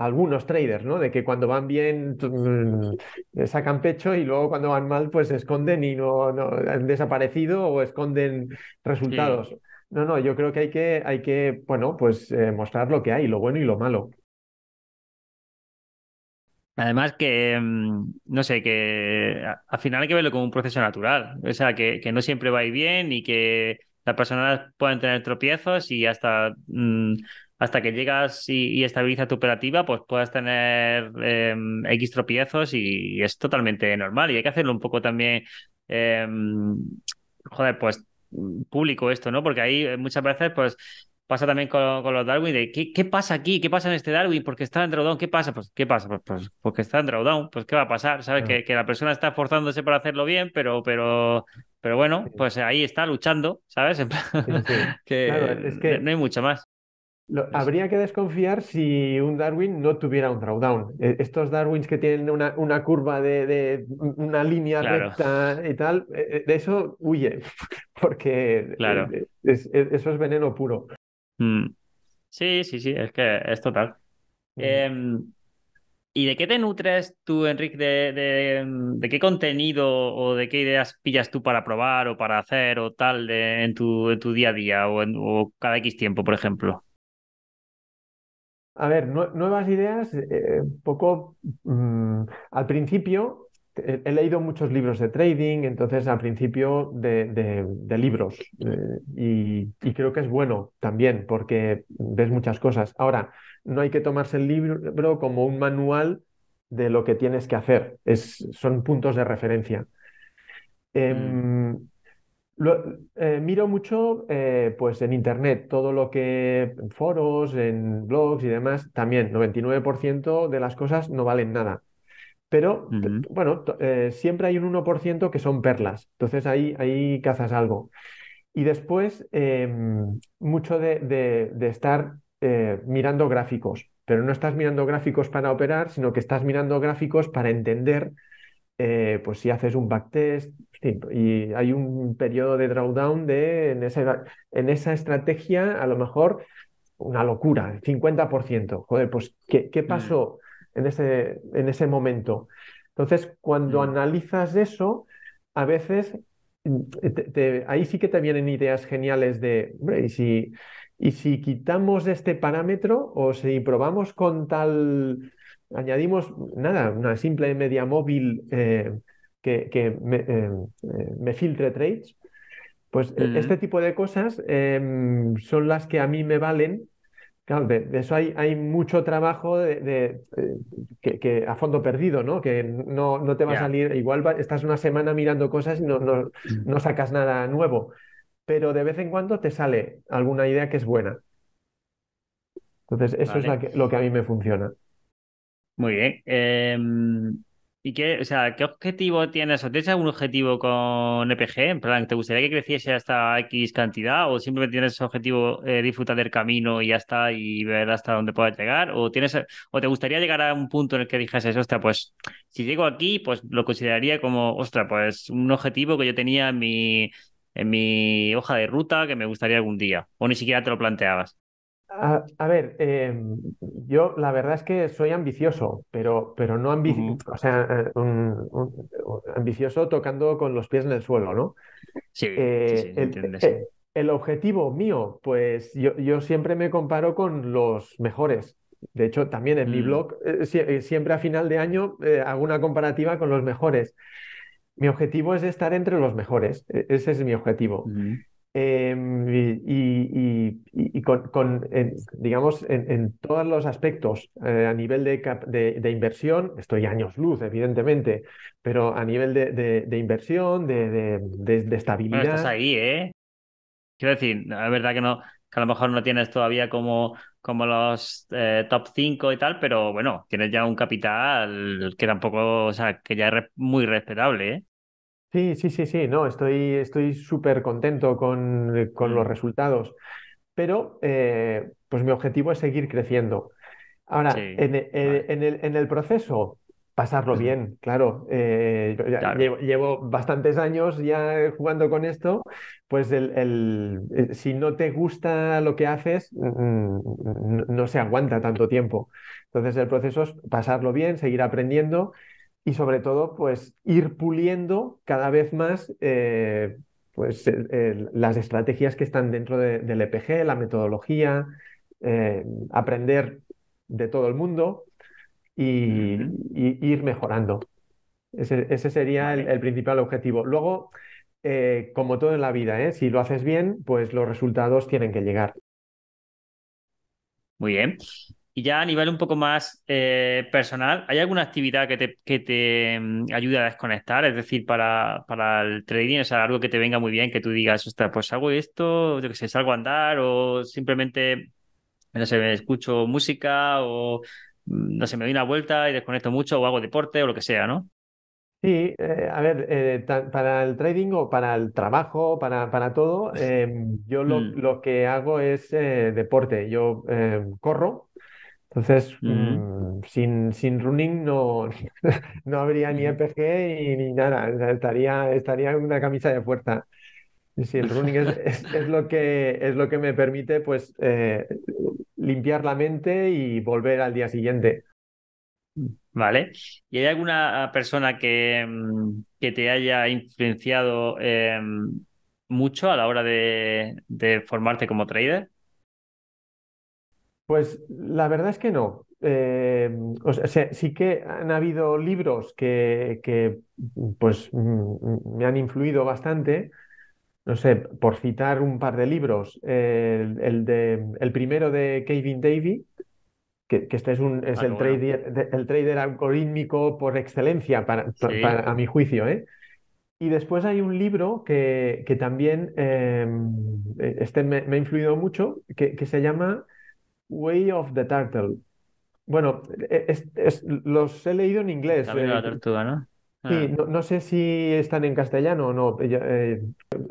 [SPEAKER 2] algunos traders, ¿no? De que cuando van bien mm, sacan pecho y luego cuando van mal pues esconden y no, no, han desaparecido o esconden resultados. No, no, yo creo que hay que, hay que bueno, pues eh, mostrar lo que hay, lo bueno y lo malo.
[SPEAKER 1] Además que, mm, no sé, que al final hay que verlo como un proceso natural, o sea, que, no siempre va bien y que las personas pueden tener tropiezos y hasta... Mm, hasta que llegas y, estabiliza tu operativa, pues puedas tener em, X tropiezos y, es totalmente normal. Y hay que hacerlo un poco también, em, joder, pues público esto, ¿no? Porque ahí eh, muchas veces, pues pasa también con, los Darwin de ¿qué, pasa aquí, qué pasa en este Darwin, porque está en drawdown, ¿qué pasa? Pues qué pasa, pues, porque pues, pues está en drawdown, pues qué va a pasar, ¿sabes? Que, la persona está esforzándose para hacerlo bien, pero, pero, pero bueno, pues ahí está luchando, ¿sabes? que no hay mucho más
[SPEAKER 2] habría que desconfiar si un Darwin no tuviera un drawdown. E, estos Darwins que tienen una, una curva de, mm, una línea recta y tal, e, e, de eso huye, porque eh, eh, eso es veneno puro. Mm.
[SPEAKER 1] Sí, sí, sí, es que es total. Em, ¿Y de qué te nutres tú, Enrique? De, qué contenido o de qué ideas pillas tú para probar o para hacer o tal en tu, en, tu, día a día o, o cada X tiempo, por ejemplo?
[SPEAKER 2] A ver, nuevas ideas, un eh, poco mm, al principio he, leído muchos libros de trading, entonces al principio de, libros eh, y, creo que es bueno también porque ves muchas cosas. Ahora, no hay que tomarse el libro como un manual de lo que tienes que hacer, es, son puntos de referencia. Mm. Em, eh, miro mucho eh, pues en internet, todo lo que foros, en blogs y demás, también 99% de las cosas no valen nada. Pero bueno, eh, siempre hay un 1% que son perlas, entonces ahí, ahí cazas algo. Y después, em, mucho de, de estar mirando gráficos, pero no estás mirando gráficos para operar, sino que estás mirando gráficos para entender eh, pues si haces un backtest, y hay un periodo de drawdown de, en, esa, en esa estrategia, a lo mejor una locura, 50%. Joder, pues, ¿qué, mm. pasó en, ese, en ese momento? Entonces, cuando mm. analizas eso, a veces mm, ahí sí que te vienen ideas geniales de, hombre, y si quitamos este parámetro o si probamos con tal añadimos, nada, una simple media móvil eh, que, eh, eh, me, filtre trades, pues e, mm. este tipo de cosas em, son las que a mí me valen. Claro, de, eso hay, hay, mucho trabajo de, que, a fondo perdido, ¿no? Que no, no te va a salir, igual estás una semana mirando cosas y no, mm. sacas nada nuevo, pero de vez en cuando te sale alguna idea que es buena. Entonces, eso es lo que a mí me funciona.
[SPEAKER 1] Muy bien. Em, ¿Y qué, o sea, qué objetivo tienes? tienes algún objetivo con EPG? En plan, ¿te gustaría que creciese hasta X cantidad? ¿O simplemente tienes ese objetivo de eh, disfrutar del camino y ya está y ver hasta dónde puedas llegar? ¿O, tienes, ¿O te gustaría llegar a un punto en el que dijeras, ostra, pues si llego aquí, pues lo consideraría como, ostra, pues un objetivo que yo tenía mi, en mi hoja de ruta que me gustaría algún día? ¿O ni siquiera te lo planteabas?
[SPEAKER 2] Ah, a, ver, em, yo la verdad es que soy ambicioso, pero, pero no ambicioso, o sea, eh, ambicioso tocando con los pies en el suelo, ¿no? Sí, sí, eh, eh, el, objetivo mío, pues yo, siempre me comparo con los mejores. De hecho, también en mi mm. blog, siempre a final de año hago una comparativa con los mejores. Mi objetivo es estar entre los mejores, e-, ese es mi objetivo. Em, y, con, digamos, en, todos los aspectos, eh, a nivel de, de, inversión, estoy años luz, evidentemente, pero a nivel de, inversión, de, estabilidad. estás
[SPEAKER 1] ahí, ¿eh? Quiero decir, es verdad que no, que a lo mejor no tienes todavía como, como los eh, top 5 y tal, pero bueno, tienes ya un capital que tampoco, o sea, que ya es muy respetable, ¿eh?
[SPEAKER 2] Sí, sí, sí, sí, no, estoy estoy súper contento con, eh, los mm. resultados, pero eh, pues mi objetivo es seguir creciendo. Ahora, eh, en, el, proceso, pasarlo bien, claro. Llevo, bastantes años ya jugando con esto, pues si no te gusta lo que haces, mm, mm, no se aguanta tanto tiempo. Entonces el proceso es pasarlo bien, seguir aprendiendo y sobre todo, pues ir puliendo cada vez más eh, pues, las estrategias que están dentro del EPG, la metodología, eh, aprender de todo el mundo y, ir mejorando. Ese, sería el, el, principal objetivo. Luego, eh, como todo en la vida, si lo haces bien, pues los resultados tienen que llegar.
[SPEAKER 1] Muy bien. Y ya a nivel un poco más eh, personal, ¿hay alguna actividad que te, que te mm, ayude a desconectar? Es decir, para, para el trading, o algo que te venga muy bien, que tú digas, pues hago esto, yo que sé, salgo a andar o simplemente, no sé, me escucho música o, mm, no sé, me doy una vuelta y desconecto mucho o hago deporte o lo que sea, ¿no?
[SPEAKER 2] Sí, eh, a ver, eh, para el trading o para el trabajo, para, para todo, em, yo lo, mm. lo, que hago es deporte. Yo em, corro, entonces, mm. Mm, sin, sin, running no, no habría ni mm. EPG ni nada. estaría, estaría en una camisa de fuerza. si el running es, es, lo, que, es lo que me permite pues, eh, limpiar la mente y volver al día siguiente.
[SPEAKER 1] Vale. ¿Y hay alguna ah, persona que, que te haya influenciado em, mucho a la hora de, de formarte como trader?
[SPEAKER 2] Pues la verdad es que no. Eh, sí que han habido libros que, que pues, mm, me han influido bastante. No sé, por citar un par de libros, el, de, el primero de Kevin Davy, que, este es, un, es ah, el, trader, el trader algorítmico por excelencia, para, a mi juicio. ¿eh? Y después hay un libro que, que también eh, este me, ha influido mucho, que, que se llama Way of the Turtle. Bueno, e, los he leído en inglés. Eh, ah. ¿no? sé si están en castellano o no. Eh,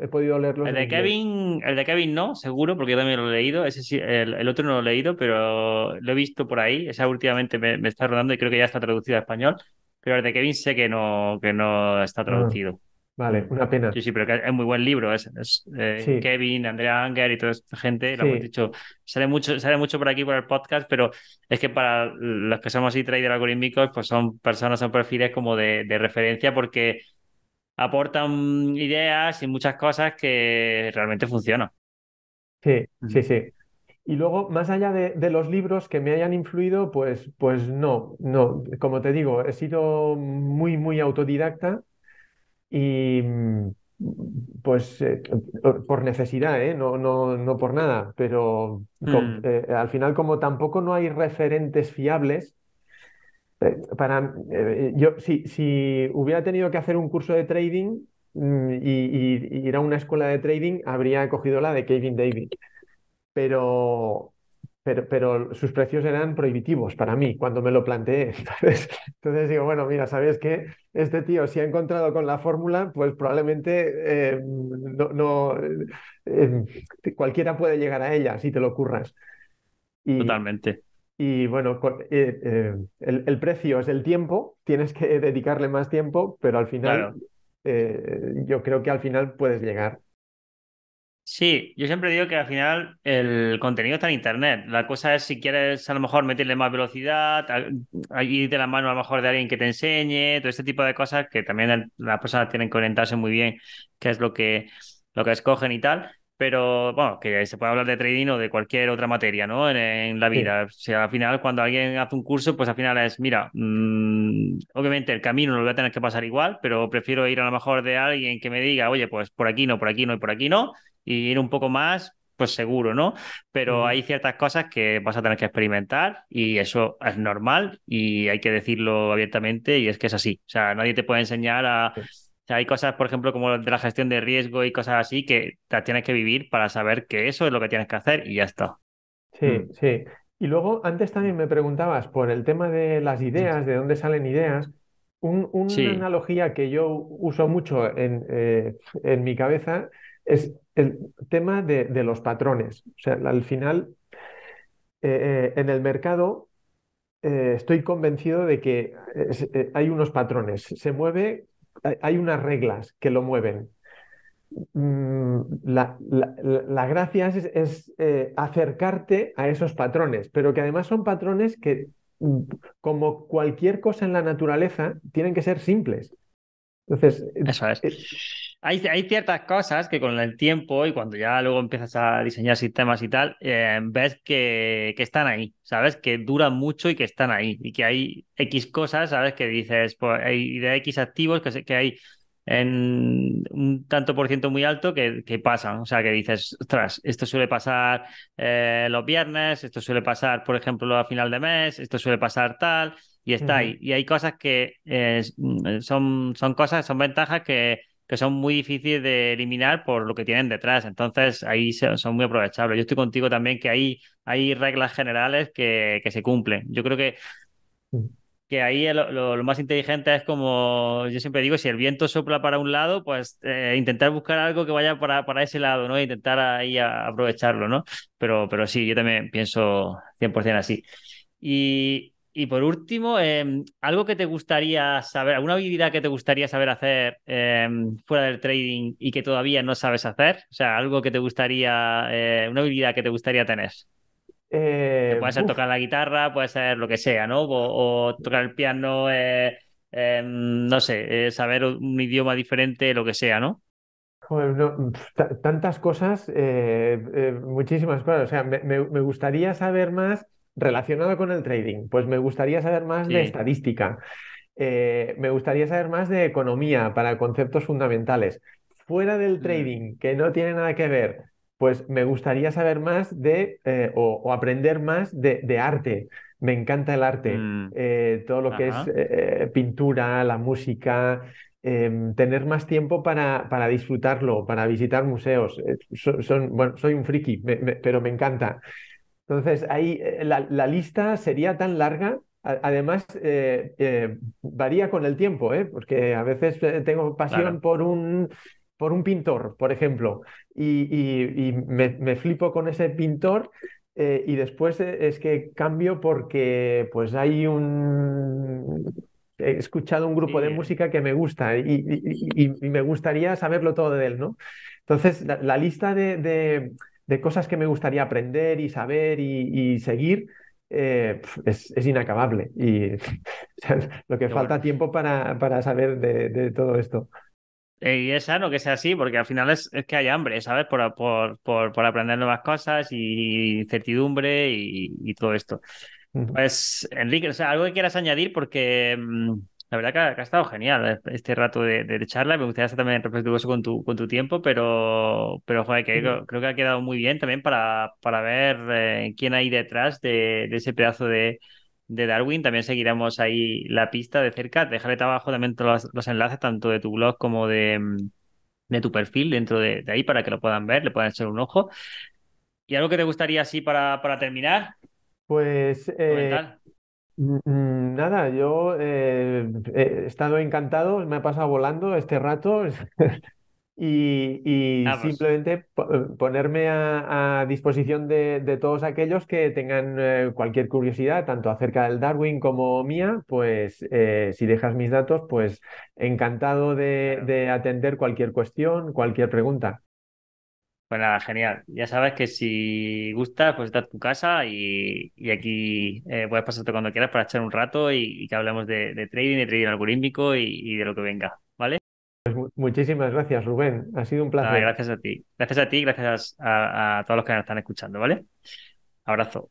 [SPEAKER 2] he podido leerlos. El de, Kevin,
[SPEAKER 1] el de Kevin no, seguro, porque yo también lo he leído. Ese el, otro no lo he leído, pero lo he visto por ahí. Esa últimamente me, está rodando y creo que ya está traducido a español. Pero el de Kevin sé que no, que no está ah. traducido. Vale, mm. una pena. Sí, sí, pero es muy buen libro. Es, eh, Kevin, Andrea Anger y toda esta gente. Lo hemos dicho. Sale mucho, sale mucho por aquí, por el podcast, pero es que para los que somos así trader algorítmicos, pues son personas, son perfiles como de, referencia porque aportan ideas y muchas cosas que realmente funcionan. Sí, sí,
[SPEAKER 2] sí. Y luego, más allá de, los libros que me hayan influido, pues, pues no, no. Como te digo, he sido muy, muy autodidacta y mm, pues eh, por necesidad, ¿eh? no, no, por nada, pero mm. eh, al final como tampoco no hay referentes fiables, eh, para, yo si, si, hubiera tenido que hacer un curso de trading mm, y, y, ir a una escuela de trading, habría cogido la de Kevin David. Pero pero, pero, sus precios eran prohibitivos para mí cuando me lo planteé. Entonces, digo, bueno, mira, ¿sabes qué? Este tío, si ha encontrado con la fórmula, pues probablemente eh, no, eh, em, cualquiera puede llegar a ella si te lo ocurras.
[SPEAKER 1] Totalmente.
[SPEAKER 2] Y bueno, eh, el, el, precio es el tiempo, tienes que dedicarle más tiempo, pero al final, yo creo que al final puedes llegar.
[SPEAKER 1] Sí, yo siempre digo que al final el contenido está en internet. La cosa es si quieres a lo mejor meterle más velocidad, ir de la mano a lo mejor de alguien que te enseñe, todo este tipo de cosas que también las personas tienen que orientarse muy bien qué es lo que, lo que escogen y tal pero bueno, que se puede hablar de trading o de cualquier otra materia, ¿no? En, la vida. O sea, al final, cuando alguien hace un curso, pues al final es, mira, mm, obviamente el camino lo voy a tener que pasar igual, pero prefiero ir a lo mejor de alguien que me diga, oye, pues por aquí no, por aquí no y por aquí no, y ir un poco más, pues seguro, ¿no? Pero hay ciertas cosas que vas a tener que experimentar y eso es normal y hay que decirlo abiertamente y es que es así. O sea, nadie te puede enseñar a... hay cosas, por ejemplo, como de la gestión de riesgo y cosas así que te tienes que vivir para saber que eso es lo que tienes que hacer y ya está. Sí, mm. sí.
[SPEAKER 2] Y luego, antes también me preguntabas por el tema de las ideas, de dónde salen ideas. una analogía que yo uso mucho en, eh, en mi cabeza es el tema de, los patrones. O sea, al final, eh, eh, en el mercado eh, estoy convencido de que hay unos patrones. Se mueve, hay unas reglas que lo mueven. Mm, la, gracia es, acercarte a esos patrones, pero que además son patrones que, mm, como cualquier cosa en la naturaleza, tienen que ser simples. Entonces, Eso es
[SPEAKER 1] hay, ciertas cosas que con el tiempo y cuando ya luego empiezas a diseñar sistemas y tal, eh, ves que, están ahí, ¿sabes? Que duran mucho y que están ahí. Y que hay X cosas, ¿sabes? Que dices, pues hay de X activos que, que hay en un tanto por ciento muy alto que, pasan. O sea, que dices, ostras, esto suele pasar eh, los viernes, esto suele pasar, por ejemplo, a final de mes, esto suele pasar tal, y está ahí. Y hay cosas que eh, mm, son, son cosas, son ventajas que que son muy difíciles de eliminar por lo que tienen detrás. Entonces, ahí son muy aprovechables. Yo estoy contigo también que ahí hay reglas generales que, que se cumplen. Yo creo que, que ahí lo, más inteligente es como yo siempre digo, si el viento sopla para un lado, pues eh, intentar buscar algo que vaya para, para ese lado, ¿no? Intentar ahí aprovecharlo, ¿no? Pero, pero sí, yo también pienso 100% así. Y y por último, em, algo que te gustaría saber, alguna habilidad que te gustaría saber hacer em, fuera del trading y que todavía no sabes hacer, o sea, algo que te gustaría, eh, una habilidad que te gustaría tener.
[SPEAKER 2] puede
[SPEAKER 1] ser eh, tocar la guitarra, puede ser lo que sea, ¿no? O, tocar el piano, eh, em, no sé, saber un idioma diferente, lo que sea, ¿no?
[SPEAKER 2] tantas cosas, muchísimas cosas. O sea, me, me gustaría saber más relacionado con el trading, pues me gustaría saber más de estadística, eh, me gustaría saber más de economía para conceptos fundamentales. Fuera del mm. trading, que no tiene nada que ver, pues me gustaría saber más de eh, o, aprender más de, arte. Me encanta el arte, mm. eh, todo lo que es pintura, la música, em, tener más tiempo para, para, disfrutarlo, para visitar museos. soy un friki, pero me encanta. Entonces, ahí eh, la, lista sería tan larga Además, eh, varía con el tiempo, ¿eh? porque a veces eh, tengo pasión por, un, por un pintor, por ejemplo, y, me, flipo con ese pintor. y después es que cambio porque pues hay un he escuchado un grupo de música que me gusta y, me gustaría saberlo todo de él, ¿no? Entonces la, lista de de cosas que me gustaría aprender y saber y, seguir, eh, es, inacabable. Y lo que falta
[SPEAKER 1] tiempo para, para saber de, todo esto. Eh, y es sano que sea así, porque al final es, que hay hambre, ¿sabes? Por, por, aprender nuevas cosas y certidumbre y, todo esto. Pues, Enrique, algo que quieras añadir, porque mm, la verdad que ha, estado genial eh, este rato de, charla. Me gustaría ser también respetuoso con tu, con tu tiempo, pero, pero creo que ha quedado muy bien también para, para ver eh, quién hay detrás de, ese pedazo de, Darwin. También seguiremos ahí la pista de cerca. Dejaré abajo también todos los, enlaces, tanto de tu blog como de, tu perfil dentro de, ahí para que lo puedan ver, le puedan echar un ojo. ¿Y algo que te gustaría así para, para terminar?
[SPEAKER 2] Pues eh, Mm, mm, nada, yo eh, he estado encantado, me ha pasado volando este rato y, pues. simplemente eh, ponerme a, disposición de, todos aquellos que tengan eh, cualquier curiosidad, tanto acerca del Darwin como mía, pues si dejas mis datos, pues encantado de atender cualquier cuestión, cualquier pregunta.
[SPEAKER 1] Bueno, pues nada, genial. Ya sabes que si gustas, pues está tu casa y, aquí eh, puedes pasarte cuando quieras para echar un rato y, que hablemos de, trading, de trading algorítmico y, de lo que venga, ¿vale?
[SPEAKER 2] Pues muchísimas gracias, Rubén. Ha sido un placer.
[SPEAKER 1] gracias a ti. Gracias a ti, y gracias a, todos los que nos están escuchando, ¿vale? Abrazo.